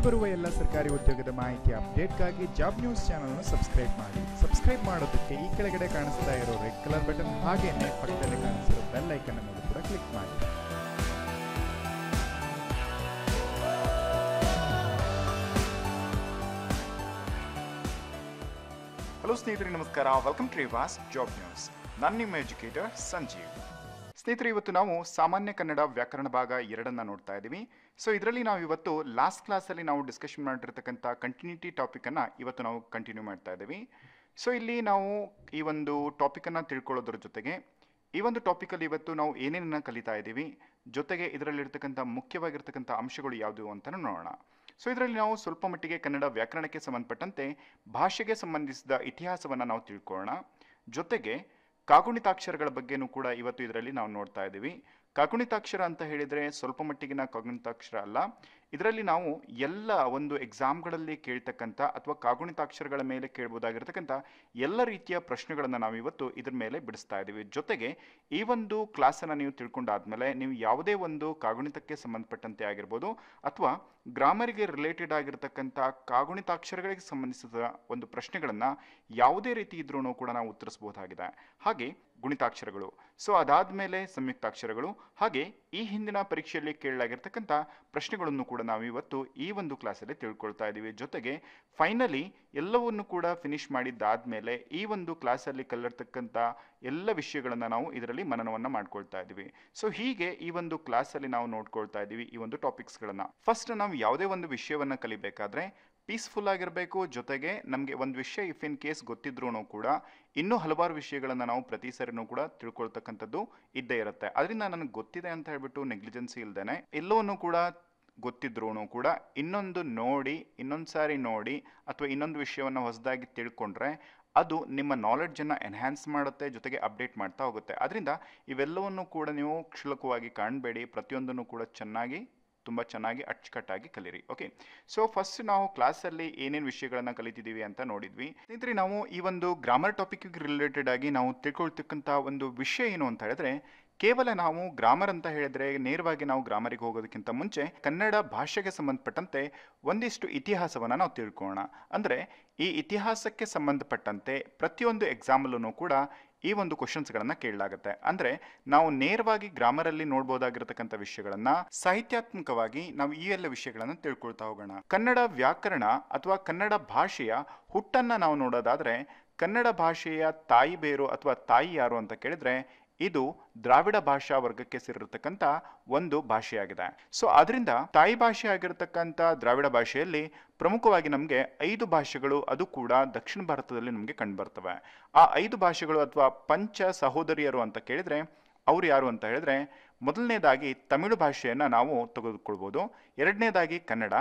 ಮುಂದೆ ಬರುವ ಎಲ್ಲ ಸರ್ಕಾರಿ ಉದ್ಯೋಗದ ಮಾಹಿತಿ ಅಪ್ಡೇಟ್ಗಾಗಿ ಜಾಬ್ ನ್ಯೂಸ್ ಅನ್ನು ಸಬ್ಸ್ಕ್ರೈಬ್ ಮಾಡಿ ಸಬ್ಸ್ಕ್ರೈಬ್ ಮಾಡೋದಕ್ಕೆ ಈ ಕೆಳಗಡೆ ಕಾಣಿಸ್ತಾ ಇರೋ ರೆಡ್ ಕಲರ್ ಬಟನ್ ಹಾಗೇನೆ ಪಕ್ಕದಲ್ಲಿ ಕಾಣಿಸಿರೋ ಬೆಲ್ ಐಕನ್ ಅನ್ನು ಕೂಡ ಕ್ಲಿಕ್ ಮಾಡಿ ಹಲೋ ಸ್ನೇಹಿತರೆ ನಮಸ್ಕಾರ ವೆಲ್ಕಮ್ ಟು ವಾಸ್ ಜಾಬ್ ನ್ಯೂಸ್ ನನ್ನ ನಿಮ್ಮ ಎಜುಕೇಟರ್ ಸಂಜೀವ್ ಸ್ನೇಹಿತರೆ ಇವತ್ತು ನಾವು ಸಾಮಾನ್ಯ ಕನ್ನಡ ವ್ಯಾಕರಣ ಭಾಗ ಎರಡನ್ನ ನೋಡ್ತಾ ಇದ್ದೀವಿ ಸೊ ಇದರಲ್ಲಿ ನಾವು ಇವತ್ತು ಲಾಸ್ಟ್ ಕ್ಲಾಸಲ್ಲಿ ನಾವು ಡಿಸ್ಕಷನ್ ಮಾಡಿರ್ತಕ್ಕಂಥ ಕಂಟಿನ್ಯೂಟಿ ಟಾಪಿಕನ್ನು ಇವತ್ತು ನಾವು ಕಂಟಿನ್ಯೂ ಮಾಡ್ತಾ ಇದ್ದೀವಿ ಸೊ ಇಲ್ಲಿ ನಾವು ಈ ಒಂದು ಟಾಪಿಕನ್ನು ತಿಳ್ಕೊಳ್ಳೋದ್ರ ಜೊತೆಗೆ ಈ ಒಂದು ಟಾಪಿಕಲ್ಲಿ ಇವತ್ತು ನಾವು ಏನೇನನ್ನು ಕಲಿತಾ ಇದ್ದೀವಿ ಜೊತೆಗೆ ಇದರಲ್ಲಿರ್ತಕ್ಕಂಥ ಮುಖ್ಯವಾಗಿರ್ತಕ್ಕಂಥ ಅಂಶಗಳು ಯಾವುದು ಅಂತಲೂ ನೋಡೋಣ ಸೊ ಇದರಲ್ಲಿ ನಾವು ಸ್ವಲ್ಪ ಮಟ್ಟಿಗೆ ಕನ್ನಡ ವ್ಯಾಕರಣಕ್ಕೆ ಸಂಬಂಧಪಟ್ಟಂತೆ ಭಾಷೆಗೆ ಸಂಬಂಧಿಸಿದ ಇತಿಹಾಸವನ್ನು ನಾವು ತಿಳ್ಕೊಳ್ಳೋಣ ಜೊತೆಗೆ ಕಾಗುಣಿತಾಕ್ಷರಗಳ ಬಗ್ಗೆನೂ ಕೂಡ ಇವತ್ತು ಇದರಲ್ಲಿ ನಾವು ನೋಡ್ತಾ ಇದ್ದೀವಿ ಕಾಗುಣಿತಾಕ್ಷರ ಅಂತ ಹೇಳಿದರೆ ಸ್ವಲ್ಪ ಮಟ್ಟಿಗಿನ ಕಾಗುಣಿತಾಕ್ಷರ ಅಲ್ಲ ಇದರಲ್ಲಿ ನಾವು ಎಲ್ಲ ಒಂದು ಎಕ್ಸಾಮ್ಗಳಲ್ಲಿ ಕೇಳ್ತಕ್ಕಂಥ ಅಥವಾ ಕಾಗುಣಿತಾಕ್ಷರಗಳ ಮೇಲೆ ಕೇಳ್ಬೋದಾಗಿರ್ತಕ್ಕಂಥ ಎಲ್ಲ ರೀತಿಯ ಪ್ರಶ್ನೆಗಳನ್ನು ನಾವು ಇವತ್ತು ಇದ್ರ ಮೇಲೆ ಬಿಡಿಸ್ತಾ ಇದ್ದೀವಿ ಜೊತೆಗೆ ಈ ಒಂದು ಕ್ಲಾಸನ್ನು ನೀವು ತಿಳ್ಕೊಂಡಾದ್ಮೇಲೆ ನೀವು ಯಾವುದೇ ಒಂದು ಕಾಗುಣಿತಕ್ಕೆ ಸಂಬಂಧಪಟ್ಟಂತೆ ಆಗಿರ್ಬೋದು ಅಥವಾ ಗ್ರಾಮರಿಗೆ ರಿಲೇಟೆಡ್ ಆಗಿರ್ತಕ್ಕಂಥ ಕಾಗುಣಿತಾಕ್ಷರಗಳಿಗೆ ಸಂಬಂಧಿಸಿದ ಒಂದು ಪ್ರಶ್ನೆಗಳನ್ನು ಯಾವುದೇ ರೀತಿ ಇದ್ರೂ ಕೂಡ ನಾವು ಉತ್ತರಿಸಬಹುದಾಗಿದೆ ಹಾಗೆ ಗುಣಿತಾಕ್ಷರಗಳು ಸೊ ಅದಾದ ಮೇಲೆ ಸಂಯುಕ್ತಾಕ್ಷರಗಳು ಹಾಗೆ ಈ ಹಿಂದಿನ ಪರೀಕ್ಷೆಯಲ್ಲಿ ಕೇಳಲಾಗಿರ್ತಕ್ಕಂಥ ಪ್ರಶ್ನೆಗಳನ್ನು ಕೂಡ ನಾವು ಇವತ್ತು ಈ ಒಂದು ಕ್ಲಾಸಲ್ಲಿ ತಿಳ್ಕೊಳ್ತಾ ಇದ್ದೀವಿ ಜೊತೆಗೆ ಫೈನಲಿ ಎಲ್ಲವನ್ನು ಕೂಡ ಫಿನಿಶ್ ಮಾಡಿದ್ದಾದ ಮೇಲೆ ಈ ಒಂದು ಕ್ಲಾಸಲ್ಲಿ ಕಲಿರ್ತಕ್ಕಂಥ ಎಲ್ಲ ವಿಷಯಗಳನ್ನು ನಾವು ಇದರಲ್ಲಿ ಮನನವನ್ನು ಮಾಡ್ಕೊಳ್ತಾ ಇದ್ದೀವಿ ಸೊ ಹೀಗೆ ಈ ಒಂದು ಕ್ಲಾಸಲ್ಲಿ ನಾವು ನೋಡ್ಕೊಳ್ತಾ ಇದ್ದೀವಿ ಈ ಒಂದು ಟಾಪಿಕ್ಸ್ಗಳನ್ನು ಫಸ್ಟ್ ನಾವು ಯಾವುದೇ ಒಂದು ವಿಷಯವನ್ನು ಕಲಿಬೇಕಾದ್ರೆ ಪೀಸ್ಫುಲ್ ಆಗಿರಬೇಕು ಜೊತೆಗೆ ನಮಗೆ ಒಂದು ವಿಷಯ ಇಫ್ ಇನ್ ಕೇಸ್ ಗೊತ್ತಿದ್ರೂ ಕೂಡ ಇನ್ನೂ ಹಲವಾರು ವಿಷಯಗಳನ್ನು ನಾವು ಪ್ರತಿ ಸರಿನೂ ಕೂಡ ತಿಳ್ಕೊಳ್ತಕ್ಕಂಥದ್ದು ಇದ್ದೇ ಇರುತ್ತೆ ಅದರಿಂದ ನನಗೆ ಗೊತ್ತಿದೆ ಅಂತ ಹೇಳ್ಬಿಟ್ಟು ನೆಗ್ಲಿಜೆನ್ಸಿ ಇಲ್ದೇನೆ ಎಲ್ಲವನ್ನೂ ಕೂಡ ಗೊತ್ತಿದ್ರೂ ಕೂಡ ಇನ್ನೊಂದು ನೋಡಿ ಇನ್ನೊಂದು ಸಾರಿ ನೋಡಿ ಅಥವಾ ಇನ್ನೊಂದು ವಿಷಯವನ್ನು ಹೊಸದಾಗಿ ತಿಳ್ಕೊಂಡ್ರೆ ಅದು ನಿಮ್ಮ ನಾಲೆಡ್ಜನ್ನು ಎನ್ಹ್ಯಾನ್ಸ್ ಮಾಡುತ್ತೆ ಜೊತೆಗೆ ಅಪ್ಡೇಟ್ ಮಾಡ್ತಾ ಹೋಗುತ್ತೆ ಅದರಿಂದ ಇವೆಲ್ಲವನ್ನು ಕೂಡ ನೀವು ಕ್ಷುಲಕವಾಗಿ ಕಾಣಬೇಡಿ ಪ್ರತಿಯೊಂದನ್ನು ಕೂಡ ಚೆನ್ನಾಗಿ ತುಂಬ ಚೆನ್ನಾಗಿ ಅಚ್ಚುಕಟ್ಟಾಗಿ ಕಲಿರಿ ಓಕೆ ಸೊ ಫಸ್ಟ್ ನಾವು ಕ್ಲಾಸಲ್ಲಿ ಏನೇನು ವಿಷಯಗಳನ್ನು ಕಲಿತಿದ್ದೀವಿ ಅಂತ ನೋಡಿದ್ವಿ ಸ್ನೇಹಿತರೆ ನಾವು ಈ ಒಂದು ಗ್ರಾಮರ್ ಟಾಪಿಕ್ಗೆ ರಿಲೇಟೆಡ್ ಆಗಿ ನಾವು ತಿಳ್ಕೊಳ್ತಕ್ಕಂಥ ಒಂದು ವಿಷಯ ಏನು ಅಂತ ಹೇಳಿದ್ರೆ ಕೇವಲ ನಾವು ಗ್ರಾಮರ್ ಅಂತ ಹೇಳಿದ್ರೆ ನೇರವಾಗಿ ನಾವು ಗ್ರಾಮರಿಗೆ ಹೋಗೋದಕ್ಕಿಂತ ಮುಂಚೆ ಕನ್ನಡ ಭಾಷೆಗೆ ಸಂಬಂಧಪಟ್ಟಂತೆ ಒಂದಿಷ್ಟು ಇತಿಹಾಸವನ್ನು ನಾವು ತಿಳ್ಕೊಳ್ಳೋಣ ಅಂದರೆ ಈ ಇತಿಹಾಸಕ್ಕೆ ಸಂಬಂಧಪಟ್ಟಂತೆ ಪ್ರತಿಯೊಂದು ಎಕ್ಸಾಮಲ್ಲೂ ಕೂಡ ಈ ಒಂದು ಕ್ವಶನ್ಸ್ಗಳನ್ನು ಕೇಳಲಾಗುತ್ತೆ ಅಂದರೆ ನಾವು ನೇರವಾಗಿ ಗ್ರಾಮರಲ್ಲಿ ನೋಡ್ಬೋದಾಗಿರತಕ್ಕಂಥ ವಿಷಯಗಳನ್ನು ಸಾಹಿತ್ಯಾತ್ಮಕವಾಗಿ ನಾವು ಈ ಎಲ್ಲ ವಿಷಯಗಳನ್ನು ತಿಳ್ಕೊಳ್ತಾ ಹೋಗೋಣ ಕನ್ನಡ ವ್ಯಾಕರಣ ಅಥವಾ ಕನ್ನಡ ಭಾಷೆಯ ಹುಟ್ಟನ್ನು ನಾವು ನೋಡೋದಾದರೆ ಕನ್ನಡ ಭಾಷೆಯ ತಾಯಿ ಬೇರು ಅಥವಾ ತಾಯಿ ಯಾರು ಅಂತ ಕೇಳಿದ್ರೆ ಇದು ದ್ರಾವಿಡ ಭಾಷಾ ವರ್ಗಕ್ಕೆ ಸೇರಿರತಕ್ಕಂಥ ಒಂದು ಭಾಷೆಯಾಗಿದೆ ಸೊ ಅದರಿಂದ ತಾಯಿ ಭಾಷೆ ಆಗಿರತಕ್ಕಂಥ ದ್ರಾವಿಡ ಭಾಷೆಯಲ್ಲಿ ಪ್ರಮುಖವಾಗಿ ನಮಗೆ ಐದು ಭಾಷೆಗಳು ಅದು ಕೂಡ ದಕ್ಷಿಣ ಭಾರತದಲ್ಲಿ ನಮಗೆ ಕಂಡುಬರ್ತವೆ ಆ ಐದು ಭಾಷೆಗಳು ಅಥವಾ ಪಂಚ ಸಹೋದರಿಯರು ಅಂತ ಕೇಳಿದ್ರೆ ಅವರು ಯಾರು ಅಂತ ಹೇಳಿದ್ರೆ ಮೊದಲನೇದಾಗಿ ತಮಿಳು ಭಾಷೆಯನ್ನು ನಾವು ತೆಗೆದುಕೊಳ್ಬೋದು ಎರಡನೇದಾಗಿ ಕನ್ನಡ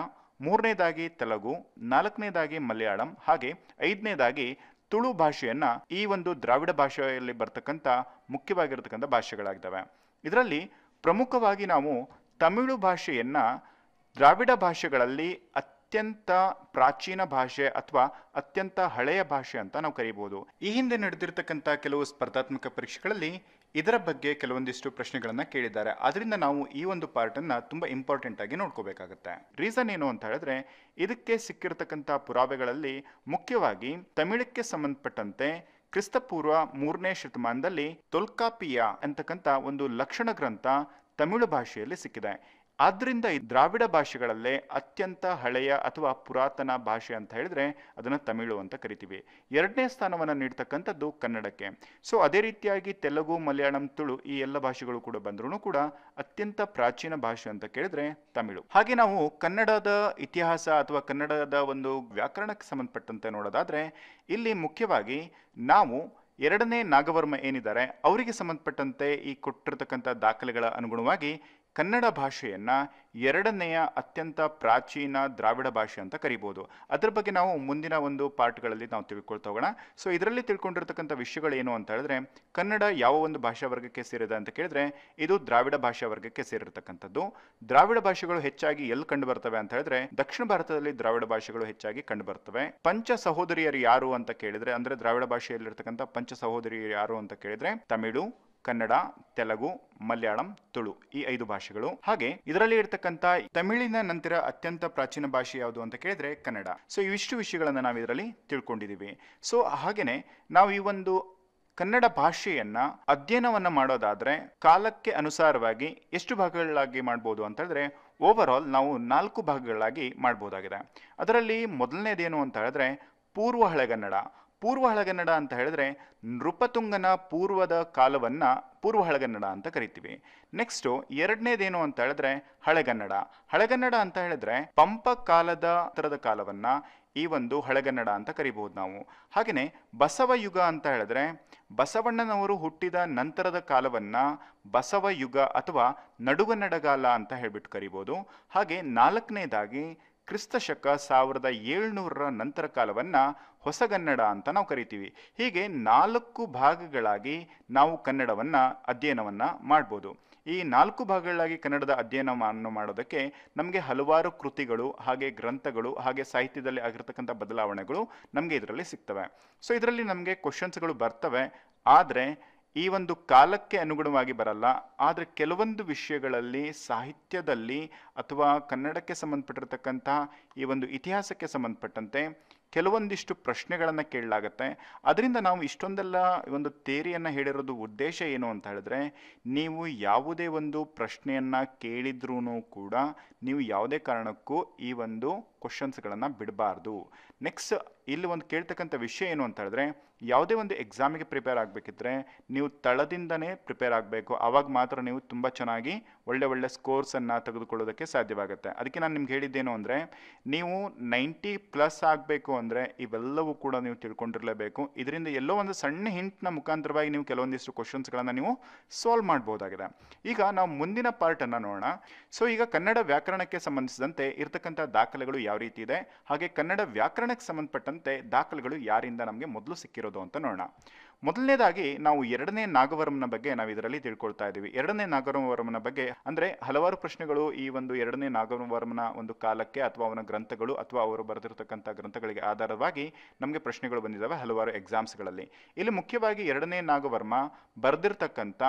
ಮೂರನೇದಾಗಿ ತೆಲುಗು ನಾಲ್ಕನೇದಾಗಿ ಮಲಯಾಳಂ ಹಾಗೆ ಐದನೇದಾಗಿ ತುಳು ಭಾಷೆಯನ್ನು ಈ ಒಂದು ದ್ರಾವಿಡ ಭಾಷೆಯಲ್ಲಿ ಬರ್ತಕ್ಕಂಥ ಮುಖ್ಯವಾಗಿರತಕ್ಕಂಥ ಭಾಷೆಗಳಾಗಿದ್ದಾವೆ ಇದರಲ್ಲಿ ಪ್ರಮುಖವಾಗಿ ನಾವು ತಮಿಳು ಭಾಷೆಯನ್ನು ದ್ರಾವಿಡ ಭಾಷೆಗಳಲ್ಲಿ ಅತ್ಯ ಅತ್ಯಂತ ಪ್ರಾಚೀನ ಭಾಷೆ ಅಥವಾ ಅತ್ಯಂತ ಹಳೆಯ ಭಾಷೆ ಅಂತ ನಾವು ಕರೀಬಹುದು ಈ ಹಿಂದೆ ನಡೆದಿರತಕ್ಕಂಥ ಕೆಲವು ಸ್ಪರ್ಧಾತ್ಮಕ ಪರೀಕ್ಷೆಗಳಲ್ಲಿ ಇದರ ಬಗ್ಗೆ ಕೆಲವೊಂದಿಷ್ಟು ಪ್ರಶ್ನೆಗಳನ್ನ ಕೇಳಿದ್ದಾರೆ ಅದರಿಂದ ನಾವು ಈ ಒಂದು ಪಾರ್ಟ್ ಅನ್ನ ತುಂಬಾ ಇಂಪಾರ್ಟೆಂಟ್ ಆಗಿ ನೋಡ್ಕೋಬೇಕಾಗುತ್ತೆ ರೀಸನ್ ಏನು ಅಂತ ಹೇಳಿದ್ರೆ ಇದಕ್ಕೆ ಸಿಕ್ಕಿರತಕ್ಕಂಥ ಪುರಾವೆಗಳಲ್ಲಿ ಮುಖ್ಯವಾಗಿ ತಮಿಳಕ್ಕೆ ಸಂಬಂಧಪಟ್ಟಂತೆ ಕ್ರಿಸ್ತಪೂರ್ವ ಮೂರನೇ ಶತಮಾನದಲ್ಲಿ ತೊಲ್ಕಾಪಿಯ ಅಂತಕ್ಕಂಥ ಒಂದು ಲಕ್ಷಣ ಗ್ರಂಥ ತಮಿಳು ಭಾಷೆಯಲ್ಲಿ ಸಿಕ್ಕಿದೆ ಆದ್ದರಿಂದ ಈ ದ್ರಾವಿಡ ಭಾಷೆಗಳಲ್ಲೇ ಅತ್ಯಂತ ಹಳೆಯ ಅಥವಾ ಪುರಾತನ ಭಾಷೆ ಅಂತ ಹೇಳಿದ್ರೆ ಅದನ್ನು ತಮಿಳು ಅಂತ ಕರಿತೀವಿ ಎರಡನೇ ಸ್ಥಾನವನ್ನು ನೀಡ್ತಕ್ಕಂಥದ್ದು ಕನ್ನಡಕ್ಕೆ ಸೊ ಅದೇ ರೀತಿಯಾಗಿ ತೆಲುಗು ಮಲಯಾಳಂ ತುಳು ಈ ಎಲ್ಲ ಭಾಷೆಗಳು ಕೂಡ ಬಂದರೂ ಕೂಡ ಅತ್ಯಂತ ಪ್ರಾಚೀನ ಭಾಷೆ ಅಂತ ಕೇಳಿದ್ರೆ ತಮಿಳು ಹಾಗೆ ನಾವು ಕನ್ನಡದ ಇತಿಹಾಸ ಅಥವಾ ಕನ್ನಡದ ಒಂದು ವ್ಯಾಕರಣಕ್ಕೆ ಸಂಬಂಧಪಟ್ಟಂತೆ ನೋಡೋದಾದ್ರೆ ಇಲ್ಲಿ ಮುಖ್ಯವಾಗಿ ನಾವು ಎರಡನೇ ನಾಗವರ್ಮ ಏನಿದ್ದಾರೆ ಅವರಿಗೆ ಸಂಬಂಧಪಟ್ಟಂತೆ ಈ ಕೊಟ್ಟಿರತಕ್ಕಂಥ ದಾಖಲೆಗಳ ಅನುಗುಣವಾಗಿ ಕನ್ನಡ ಭಾಷೆಯನ್ನು ಎರಡನೆಯ ಅತ್ಯಂತ ಪ್ರಾಚೀನ ದ್ರಾವಿಡ ಭಾಷೆ ಅಂತ ಕರಿಬೋದು ಅದರ ಬಗ್ಗೆ ನಾವು ಮುಂದಿನ ಒಂದು ಪಾರ್ಟ್ಗಳಲ್ಲಿ ನಾವು ತಿಳ್ಕೊಳ್ತಾ ಹೋಗೋಣ ಸೊ ಇದರಲ್ಲಿ ತಿಳ್ಕೊಂಡಿರ್ತಕ್ಕಂಥ ಏನು ಅಂತ ಹೇಳಿದ್ರೆ ಕನ್ನಡ ಯಾವ ಒಂದು ಭಾಷಾ ವರ್ಗಕ್ಕೆ ಸೇರಿದೆ ಅಂತ ಕೇಳಿದ್ರೆ ಇದು ದ್ರಾವಿಡ ಭಾಷಾ ವರ್ಗಕ್ಕೆ ಸೇರಿರ್ತಕ್ಕಂಥದ್ದು ದ್ರಾವಿಡ ಭಾಷೆಗಳು ಹೆಚ್ಚಾಗಿ ಎಲ್ಲಿ ಕಂಡು ಬರ್ತವೆ ಅಂತ ಹೇಳಿದ್ರೆ ದಕ್ಷಿಣ ಭಾರತದಲ್ಲಿ ದ್ರಾವಿಡ ಭಾಷೆಗಳು ಹೆಚ್ಚಾಗಿ ಕಂಡು ಬರ್ತವೆ ಪಂಚ ಸಹೋದರಿಯರು ಯಾರು ಅಂತ ಕೇಳಿದ್ರೆ ಅಂದ್ರೆ ದ್ರಾವಿಡ ಭಾಷೆಯಲ್ಲಿರ್ತಕ್ಕಂಥ ಪಂಚ ಸಹೋದರಿಯರು ಯಾರು ಅಂತ ಕೇಳಿದ್ರೆ ತಮಿಳು ಕನ್ನಡ ತೆಲುಗು ಮಲಯಾಳಂ ತುಳು ಈ ಐದು ಭಾಷೆಗಳು ಹಾಗೆ ಇದರಲ್ಲಿ ಇರತಕ್ಕಂತ ತಮಿಳಿನ ನಂತರ ಅತ್ಯಂತ ಪ್ರಾಚೀನ ಭಾಷೆ ಯಾವುದು ಅಂತ ಕೇಳಿದ್ರೆ ಕನ್ನಡ ಸೊ ಇವಿಷ್ಟು ವಿಷಯಗಳನ್ನು ನಾವು ಇದರಲ್ಲಿ ತಿಳ್ಕೊಂಡಿದ್ದೀವಿ ಸೊ ಹಾಗೇನೆ ನಾವು ಈ ಒಂದು ಕನ್ನಡ ಭಾಷೆಯನ್ನ ಅಧ್ಯಯನವನ್ನ ಮಾಡೋದಾದ್ರೆ ಕಾಲಕ್ಕೆ ಅನುಸಾರವಾಗಿ ಎಷ್ಟು ಭಾಗಗಳಾಗಿ ಮಾಡ್ಬೋದು ಅಂತ ಹೇಳಿದ್ರೆ ಓವರ್ ಆಲ್ ನಾವು ನಾಲ್ಕು ಭಾಗಗಳಾಗಿ ಮಾಡ್ಬೋದಾಗಿದೆ ಅದರಲ್ಲಿ ಮೊದಲನೇದೇನು ಅಂತ ಹೇಳಿದ್ರೆ ಪೂರ್ವ ಹಳೆಗನ್ನಡ ಪೂರ್ವ ಹಳಗನ್ನಡ ಅಂತ ಹೇಳಿದ್ರೆ ನೃಪತುಂಗನ ಪೂರ್ವದ ಕಾಲವನ್ನು ಪೂರ್ವ ಹಳಗನ್ನಡ ಅಂತ ಕರಿತೀವಿ ನೆಕ್ಸ್ಟು ಎರಡನೇದೇನು ಅಂತ ಹೇಳಿದ್ರೆ ಹಳೆಗನ್ನಡ ಹಳೆಗನ್ನಡ ಅಂತ ಹೇಳಿದ್ರೆ ಪಂಪ ಕಾಲದ ತರದ ಕಾಲವನ್ನ ಈ ಒಂದು ಹಳೆಗನ್ನಡ ಅಂತ ಕರಿಬಹುದು ನಾವು ಹಾಗೆಯೇ ಬಸವಯುಗ ಅಂತ ಹೇಳಿದ್ರೆ ಬಸವಣ್ಣನವರು ಹುಟ್ಟಿದ ನಂತರದ ಕಾಲವನ್ನ ಬಸವಯುಗ ಅಥವಾ ನಡುಗನ್ನಡಗಾಲ ಅಂತ ಹೇಳ್ಬಿಟ್ಟು ಕರಿಬೋದು ಹಾಗೆ ನಾಲ್ಕನೇದಾಗಿ ಕ್ರಿಸ್ತಶಕ ಸಾವಿರದ ಏಳ್ನೂರರ ನಂತರ ಕಾಲವನ್ನು ಹೊಸಗನ್ನಡ ಅಂತ ನಾವು ಕರಿತೀವಿ ಹೀಗೆ ನಾಲ್ಕು ಭಾಗಗಳಾಗಿ ನಾವು ಕನ್ನಡವನ್ನು ಅಧ್ಯಯನವನ್ನು ಮಾಡ್ಬೋದು ಈ ನಾಲ್ಕು ಭಾಗಗಳಾಗಿ ಕನ್ನಡದ ಅಧ್ಯಯನವನ್ನು ಮಾಡೋದಕ್ಕೆ ನಮಗೆ ಹಲವಾರು ಕೃತಿಗಳು ಹಾಗೆ ಗ್ರಂಥಗಳು ಹಾಗೆ ಸಾಹಿತ್ಯದಲ್ಲಿ ಆಗಿರ್ತಕ್ಕಂಥ ಬದಲಾವಣೆಗಳು ನಮಗೆ ಇದರಲ್ಲಿ ಸಿಗ್ತವೆ ಸೊ ಇದರಲ್ಲಿ ನಮಗೆ ಕ್ವಶನ್ಸ್ಗಳು ಬರ್ತವೆ ಆದರೆ ಈ ಒಂದು ಕಾಲಕ್ಕೆ ಅನುಗುಣವಾಗಿ ಬರಲ್ಲ ಆದರೆ ಕೆಲವೊಂದು ವಿಷಯಗಳಲ್ಲಿ ಸಾಹಿತ್ಯದಲ್ಲಿ ಅಥವಾ ಕನ್ನಡಕ್ಕೆ ಸಂಬಂಧಪಟ್ಟಿರತಕ್ಕಂತಹ ಈ ಒಂದು ಇತಿಹಾಸಕ್ಕೆ ಸಂಬಂಧಪಟ್ಟಂತೆ ಕೆಲವೊಂದಿಷ್ಟು ಪ್ರಶ್ನೆಗಳನ್ನು ಕೇಳಲಾಗತ್ತೆ ಅದರಿಂದ ನಾವು ಇಷ್ಟೊಂದೆಲ್ಲ ಒಂದು ತೇರಿಯನ್ನು ಹೇಳಿರೋದು ಉದ್ದೇಶ ಏನು ಅಂತ ಹೇಳಿದ್ರೆ ನೀವು ಯಾವುದೇ ಒಂದು ಪ್ರಶ್ನೆಯನ್ನು ಕೇಳಿದ್ರೂ ಕೂಡ ನೀವು ಯಾವುದೇ ಕಾರಣಕ್ಕೂ ಈ ಒಂದು ಕ್ವಶನ್ಸ್ಗಳನ್ನು ಬಿಡಬಾರ್ದು ನೆಕ್ಸ್ಟ್ ಇಲ್ಲಿ ಒಂದು ಕೇಳ್ತಕ್ಕಂಥ ವಿಷಯ ಏನು ಅಂತ ಹೇಳಿದ್ರೆ ಯಾವುದೇ ಒಂದು ಎಕ್ಸಾಮಿಗೆ ಪ್ರಿಪೇರ್ ಆಗಬೇಕಿದ್ರೆ ನೀವು ತಳದಿಂದನೇ ಪ್ರಿಪೇರ್ ಆಗಬೇಕು ಆವಾಗ ಮಾತ್ರ ನೀವು ತುಂಬ ಚೆನ್ನಾಗಿ ಒಳ್ಳೆ ಒಳ್ಳೆ ಸ್ಕೋರ್ಸನ್ನು ತೆಗೆದುಕೊಳ್ಳೋದಕ್ಕೆ ಸಾಧ್ಯವಾಗುತ್ತೆ ಅದಕ್ಕೆ ನಾನು ನಿಮ್ಗೆ ಹೇಳಿದ್ದೇನು ಅಂದರೆ ನೀವು ನೈಂಟಿ ಪ್ಲಸ್ ಆಗಬೇಕು ಅಂದರೆ ಇವೆಲ್ಲವೂ ಕೂಡ ನೀವು ತಿಳ್ಕೊಂಡಿರಲೇಬೇಕು ಇದರಿಂದ ಎಲ್ಲೋ ಒಂದು ಸಣ್ಣ ಹಿಂಟ್ನ ಮುಖಾಂತರವಾಗಿ ನೀವು ಕೆಲವೊಂದಿಷ್ಟು ಕ್ವಶನ್ಸ್ಗಳನ್ನು ನೀವು ಸಾಲ್ವ್ ಮಾಡ್ಬೋದಾಗಿದೆ ಈಗ ನಾವು ಮುಂದಿನ ಪಾರ್ಟನ್ನು ನೋಡೋಣ ಸೊ ಈಗ ಕನ್ನಡ ವ್ಯಾಕರಣಕ್ಕೆ ಸಂಬಂಧಿಸಿದಂತೆ ಇರತಕ್ಕಂಥ ದಾಖಲೆಗಳು ಯಾವ ರೀತಿ ಇದೆ ಹಾಗೆ ಕನ್ನಡ ವ್ಯಾಕರಣಕ್ಕೆ ಸಂಬಂಧಪಟ್ಟಂತೆ ದಾಖಲೆಗಳು ಯಾರಿಂದ ನಮಗೆ ಮೊದಲು ಸಿಕ್ಕಿರೋದು ಅಂತ ನೋಡೋಣ ಮೊದಲನೇದಾಗಿ ನಾವು ಎರಡನೇ ನಾಗವರ್ಮನ ಬಗ್ಗೆ ನಾವು ಇದರಲ್ಲಿ ತಿಳ್ಕೊಳ್ತಾ ಇದ್ದೀವಿ ಎರಡನೇ ನಾಗವರ್ಮನ ಬಗ್ಗೆ ಅಂದರೆ ಹಲವಾರು ಪ್ರಶ್ನೆಗಳು ಈ ಒಂದು ಎರಡನೇ ನಾಗವರ್ಮನ ಒಂದು ಕಾಲಕ್ಕೆ ಅಥವಾ ಅವನ ಗ್ರಂಥಗಳು ಅಥವಾ ಅವರು ಬರೆದಿರತಕ್ಕಂಥ ಗ್ರಂಥಗಳಿಗೆ ಆಧಾರವಾಗಿ ನಮಗೆ ಪ್ರಶ್ನೆಗಳು ಬಂದಿದ್ದಾವೆ ಹಲವಾರು ಎಕ್ಸಾಮ್ಸ್ಗಳಲ್ಲಿ ಇಲ್ಲಿ ಮುಖ್ಯವಾಗಿ ಎರಡನೇ ನಾಗವರ್ಮ ಬರೆದಿರ್ತಕ್ಕಂಥ